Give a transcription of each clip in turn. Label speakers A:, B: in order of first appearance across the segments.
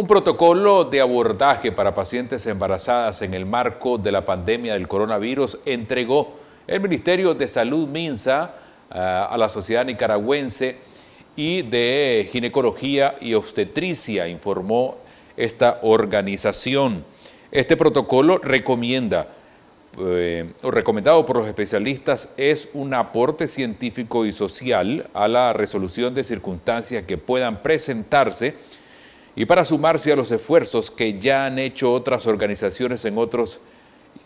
A: Un protocolo de abordaje para pacientes embarazadas en el marco de la pandemia del coronavirus entregó el Ministerio de Salud Minsa eh, a la Sociedad Nicaragüense y de Ginecología y Obstetricia, informó esta organización. Este protocolo recomienda, eh, o recomendado por los especialistas, es un aporte científico y social a la resolución de circunstancias que puedan presentarse y para sumarse a los esfuerzos que ya han hecho otras organizaciones en otros,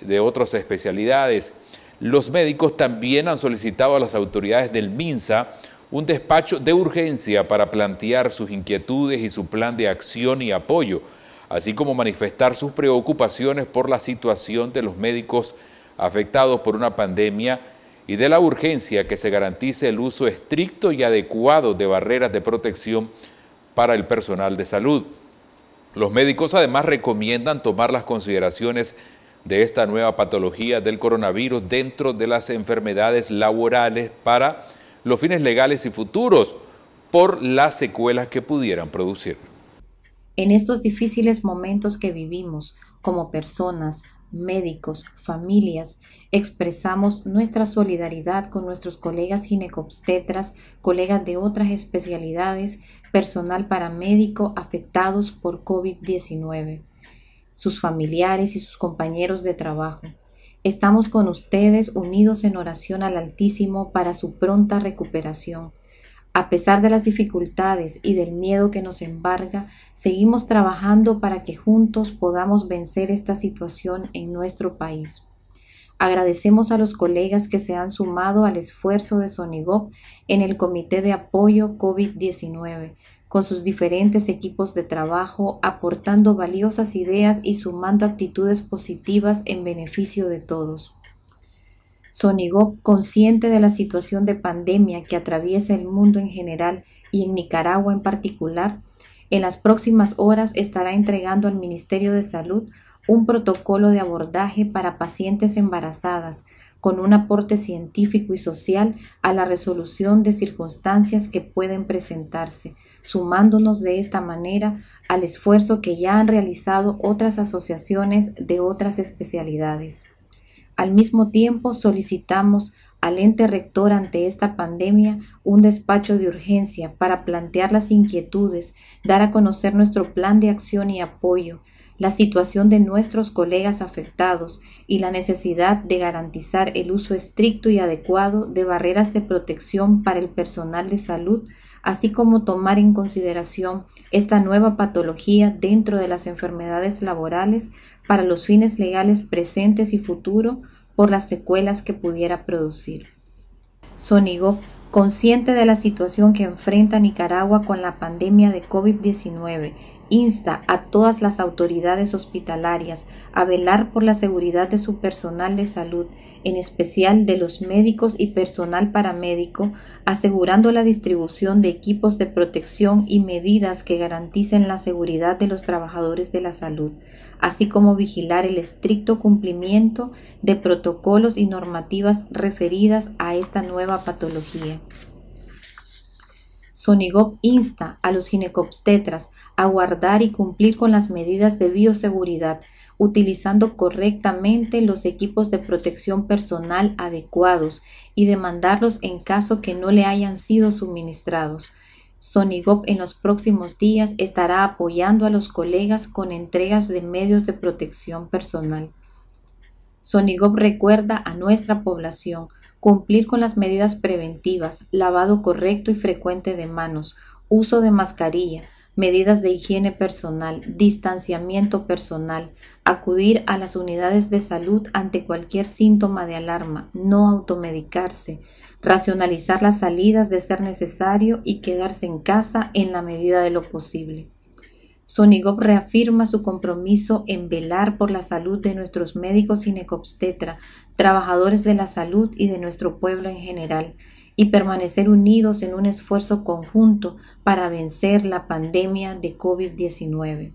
A: de otras especialidades. Los médicos también han solicitado a las autoridades del MINSA un despacho de urgencia para plantear sus inquietudes y su plan de acción y apoyo, así como manifestar sus preocupaciones por la situación de los médicos afectados por una pandemia y de la urgencia que se garantice el uso estricto y adecuado de barreras de protección para el personal de salud. Los médicos además recomiendan tomar las consideraciones de esta nueva patología del coronavirus dentro de las enfermedades laborales para los fines legales y futuros por las secuelas que pudieran producir.
B: En estos difíciles momentos que vivimos como personas, médicos, familias, expresamos nuestra solidaridad con nuestros colegas ginecobstetras, colegas de otras especialidades, personal paramédico afectados por COVID-19, sus familiares y sus compañeros de trabajo. Estamos con ustedes unidos en oración al Altísimo para su pronta recuperación. A pesar de las dificultades y del miedo que nos embarga, seguimos trabajando para que juntos podamos vencer esta situación en nuestro país. Agradecemos a los colegas que se han sumado al esfuerzo de Sonigop en el Comité de Apoyo COVID-19, con sus diferentes equipos de trabajo, aportando valiosas ideas y sumando actitudes positivas en beneficio de todos. Sonigó, consciente de la situación de pandemia que atraviesa el mundo en general y en Nicaragua en particular, en las próximas horas estará entregando al Ministerio de Salud un protocolo de abordaje para pacientes embarazadas con un aporte científico y social a la resolución de circunstancias que pueden presentarse, sumándonos de esta manera al esfuerzo que ya han realizado otras asociaciones de otras especialidades. Al mismo tiempo solicitamos al ente rector ante esta pandemia un despacho de urgencia para plantear las inquietudes, dar a conocer nuestro plan de acción y apoyo, la situación de nuestros colegas afectados y la necesidad de garantizar el uso estricto y adecuado de barreras de protección para el personal de salud, así como tomar en consideración esta nueva patología dentro de las enfermedades laborales para los fines legales presentes y futuro por las secuelas que pudiera producir. Sonigo, consciente de la situación que enfrenta Nicaragua con la pandemia de COVID-19 insta a todas las autoridades hospitalarias a velar por la seguridad de su personal de salud, en especial de los médicos y personal paramédico, asegurando la distribución de equipos de protección y medidas que garanticen la seguridad de los trabajadores de la salud, así como vigilar el estricto cumplimiento de protocolos y normativas referidas a esta nueva patología. Sonigop insta a los ginecobstetras a guardar y cumplir con las medidas de bioseguridad, utilizando correctamente los equipos de protección personal adecuados y demandarlos en caso que no le hayan sido suministrados. Sonigop en los próximos días estará apoyando a los colegas con entregas de medios de protección personal. Sonigop recuerda a nuestra población cumplir con las medidas preventivas, lavado correcto y frecuente de manos, uso de mascarilla, medidas de higiene personal, distanciamiento personal, acudir a las unidades de salud ante cualquier síntoma de alarma, no automedicarse, racionalizar las salidas de ser necesario y quedarse en casa en la medida de lo posible. Sonigov reafirma su compromiso en velar por la salud de nuestros médicos y necobstetra, trabajadores de la salud y de nuestro pueblo en general, y permanecer unidos en un esfuerzo conjunto para vencer la pandemia de COVID-19.